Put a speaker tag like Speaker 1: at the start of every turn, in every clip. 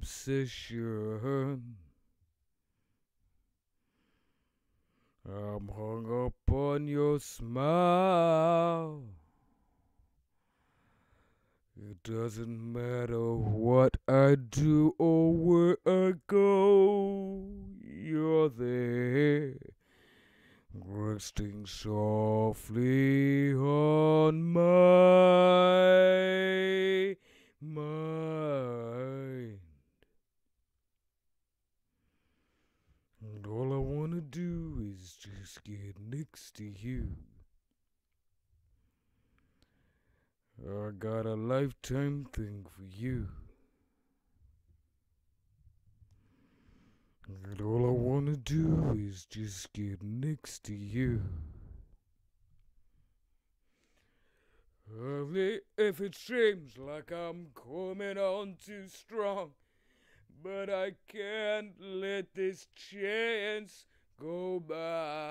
Speaker 1: obsession. I'm hung up on your smile. It doesn't matter what I do or where I go, you're there, resting softly on. basket next to you. I got a lifetime thing for you. And all I wanna do is just get next to you. Only if it seems like I'm coming on too strong, but I can't let this chance go by.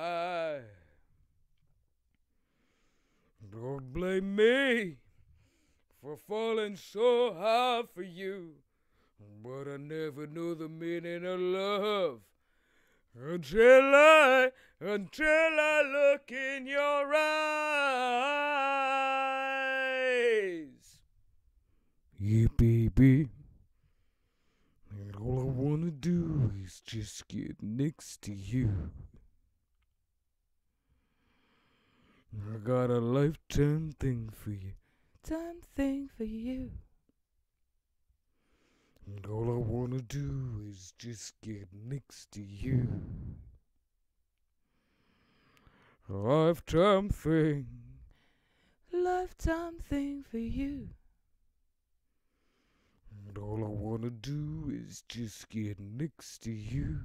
Speaker 1: Don't blame me for falling so hard for you, but I never knew the meaning of love until I, until I look in your eyes. Yeah, baby. And all I wanna do is just get next to you. I got a lifetime thing for you. Time thing for you. And all I wanna do is just get next to you. lifetime thing. Lifetime thing for you. And all I wanna do is just get next to you.